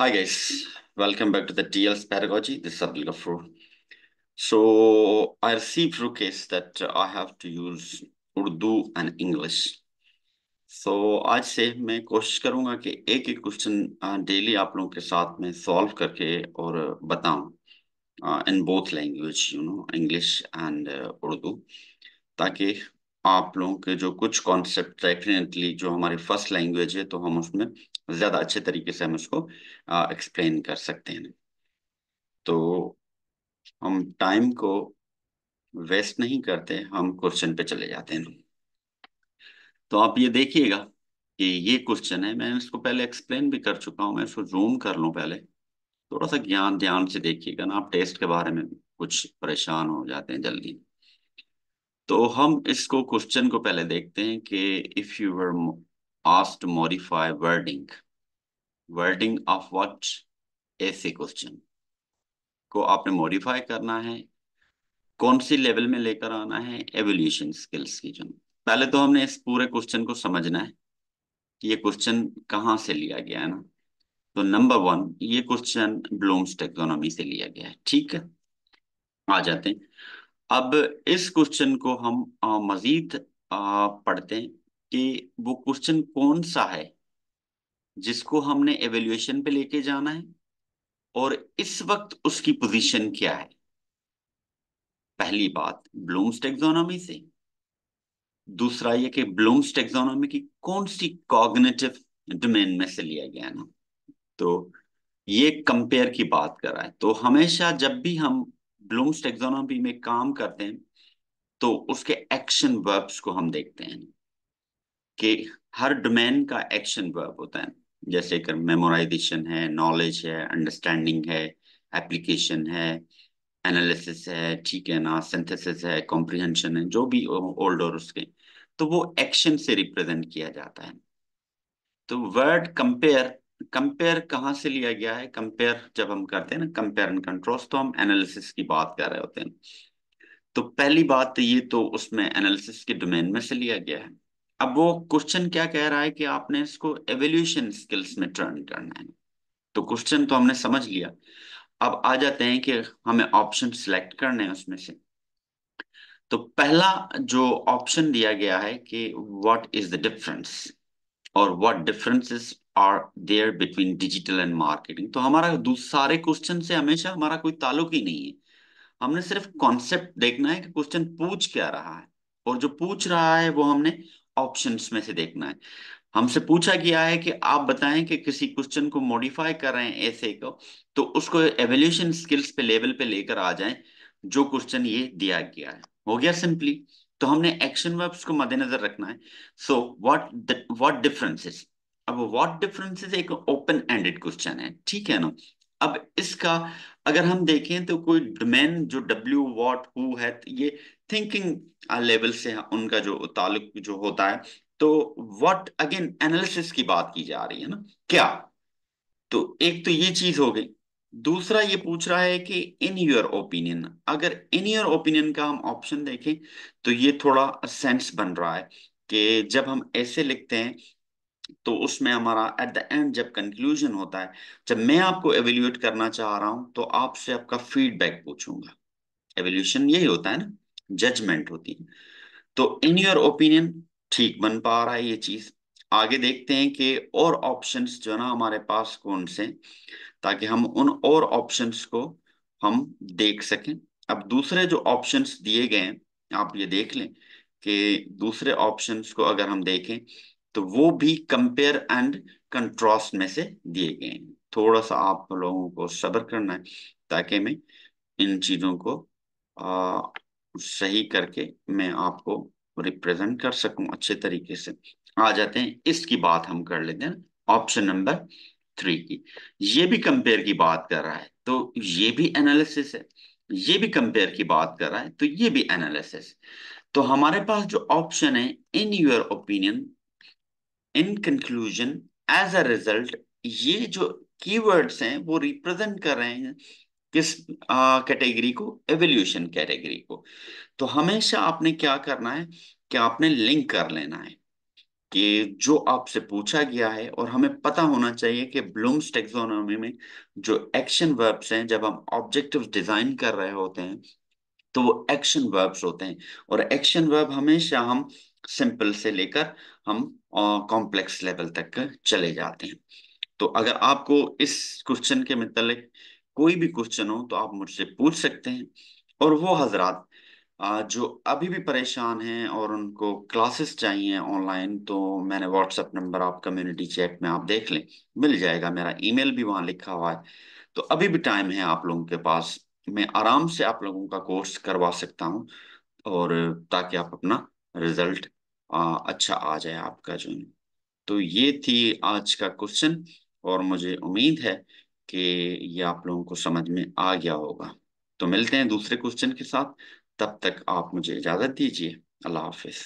Hi guys, welcome back to the DLS pedagogy. This is Abdul Ghaffur. So I received requests that I have to use Urdu and English. So आज से मैं कोशिश करूंगा कि एक एक question daily आप लोगों के साथ में सॉल्व करके और बताऊं in both language you know English and Urdu ताकि आप लोगों के जो कुछ कॉन्सेप्ट रेफरेंटली जो हमारी फर्स्ट लैंग्वेज है तो हम उसमें ज़्यादा अच्छे तरीके से हम उसको एक्सप्लेन कर सकते हैं तो हम टाइम को वेस्ट नहीं करते हम क्वेश्चन पे चले जाते हैं तो आप ये देखिएगा कि ये क्वेश्चन है मैं इसको पहले एक्सप्लेन भी कर चुका हूं मैं इसको जूम कर लू पहले थोड़ा सा ज्ञान ध्यान से देखिएगा ना आप टेस्ट के बारे में कुछ परेशान हो जाते हैं जल्दी तो हम इसको क्वेश्चन को पहले देखते हैं कि if you were asked modify wording wording of what ऐसे क्वेश्चन को आपने मॉडिफाई करना है कौन सी लेवल में लेकर आना है एवोल्यूशन स्किल्स की जो पहले तो हमने इस पूरे क्वेश्चन को समझना है कि ये क्वेश्चन कहाँ से लिया गया है ना तो नंबर वन ये क्वेश्चन ब्लूम्स टेक्नोनॉमी से लिया गया है ठीक है आ जाते हैं अब इस क्वेश्चन को हम मजीद पढ़ते हैं कि वो क्वेश्चन कौन सा है जिसको हमने एवेल्युएशन पे लेके जाना है और इस वक्त उसकी पोजीशन क्या है पहली बात ब्लूम्स टेक्सोनॉमी से दूसरा ये कि ब्लूम्स टेक्सोनॉमी की कौन सी कॉग्नेटिव डोमेन में से लिया गया ना तो ये कंपेयर की बात कर रहा है तो हमेशा जब भी हम ब्लूम्स टेक्सोनॉमी में काम करते हैं तो उसके एक्शन वर्ब्स को हम देखते हैं कि हर डोमेन का एक्शन वर्ब होता है जैसे कर मेमोराइजेशन है नॉलेज है अंडरस्टैंडिंग है एप्लीकेशन है एनालिसिस है ठीक है ना सिंथेसिस है कॉम्प्रिहेंशन है जो भी ओल्ड और उसके तो वो एक्शन से रिप्रेजेंट किया जाता है तो वर्ड कंपेयर कंपेयर कहाँ से लिया गया है कंपेयर जब हम करते हैं ना कंपेयर एंड कंट्रोल तो हम एनालिसिस की बात कर रहे होते हैं तो पहली बात तो ये तो उसमें एनालिसिस के डोमेन में से लिया गया है अब वो क्वेश्चन क्या कह रहा है कि आपने इसको एवेल्यूशन स्किल्स में टर्न करना है तो क्वेश्चन तो हमने समझ लिया अब आ जाते हैं कि हमें ऑप्शन सिलेक्ट करने हैं उसमें से तो पहला जो ऑप्शन दिया गया है कि व्हाट इज द डिफरेंस और what differences are there between digital and marketing तो हमारा सारे क्वेश्चन से हमेशा हमारा कोई ताल्लुक ही नहीं है हमने सिर्फ कॉन्सेप्ट देखना है कि क्वेश्चन पूछ क्या रहा है और जो पूछ रहा है वो हमने ऑप्शंस में से देखना है हमसे पूछा गया है कि आप बताएं कि किसी क्वेश्चन को मॉडिफाई कर रहे हैं ऐसे को तो उसको एवेल्यूशन स्किल्स पे लेवल पे लेकर आ जाएं जो क्वेश्चन ये दिया गया है हो गया सिंपली तो हमने एक्शन वर्ब्स को मद्देनजर रखना है सो व्हाट व्हाट डिफरेंसेस अब व्हाट डिफरेंसेस एक ओपन एंडेड क्वेश्चन है ठीक है ना अब इसका अगर हम देखें तो कोई डोमेन जो डब्ल्यू वॉट हु है तो ये थिंकिंग लेवल से उनका जो ताल्लुक जो होता है तो वॉट अगेन एनालिसिस की बात की जा रही है ना क्या तो एक तो ये चीज हो गई दूसरा ये पूछ रहा है कि इन योर ओपिनियन अगर इन योर ओपिनियन का हम ऑप्शन देखें तो ये थोड़ा सेंस बन रहा है कि जब हम ऐसे लिखते हैं तो उसमें हमारा एट द एंड जब कंक्लूजन होता है जब मैं आपको एवेल्यूएट करना चाह रहा हूं तो आपसे आपका फीडबैक पूछूंगा एवेल्यूशन यही होता है ना जजमेंट होती है तो इन योर ओपिनियन ठीक बन पा रहा है ये चीज आगे देखते हैं कि और ऑप्शंस जो है ना हमारे पास कौन से ताकि हम उन और ऑप्शंस को हम देख सकें अब दूसरे जो ऑप्शंस दिए गए हैं आप ये देख लें कि दूसरे ऑप्शंस को अगर हम देखें तो वो भी कंपेयर एंड कंट्रास्ट में से दिए गए हैं थोड़ा सा आप लोगों को सब्र करना है ताकि मैं इन चीज़ों को आ, सही करके मैं आपको रिप्रेजेंट कर सकूं अच्छे तरीके से आ जाते हैं इसकी बात हम कर लेते हैं ऑप्शन नंबर थ्री की ये भी कंपेयर की बात कर रहा है तो ये भी एनालिसिस है ये भी कंपेयर की बात कर रहा है तो ये भी एनालिसिस तो हमारे पास जो ऑप्शन है in your opinion in conclusion as a result ये जो कीवर्ड्स हैं वो रिप्रेजेंट कर रहे हैं किस कैटेगरी को एवोल्यूशन कैटेगरी को तो हमेशा आपने क्या करना है कि आपने लिंक कर लेना है कि जो आपसे पूछा गया है और हमें पता होना चाहिए कि ब्लूम्स टेक्सोनॉमी में जो एक्शन वर्ब्स हैं जब हम ऑब्जेक्टिव डिजाइन कर रहे होते हैं तो वो एक्शन वर्ब्स होते हैं और एक्शन वर्ब हमेशा हम सिंपल से लेकर हम कॉम्प्लेक्स लेवल तक चले जाते हैं तो अगर आपको इस क्वेश्चन के मतलब कोई भी क्वेश्चन हो तो आप मुझसे पूछ सकते हैं और वो हजरा जो अभी भी परेशान हैं और उनको क्लासेस चाहिए ऑनलाइन तो मैंने व्हाट्सएप नंबर आप कम्युनिटी चैट में आप देख लें मिल जाएगा मेरा ईमेल भी वहां लिखा हुआ है तो अभी भी टाइम है आप लोगों के पास मैं आराम से आप लोगों का कोर्स करवा सकता हूँ और ताकि आप अपना रिजल्ट अच्छा आ जाए आपका जो तो ये थी आज का क्वेश्चन और मुझे उम्मीद है कि ये आप लोगों को समझ में आ गया होगा तो मिलते हैं दूसरे क्वेश्चन के साथ तब तक आप मुझे इजाज़त दीजिए अल्लाह हाफिज़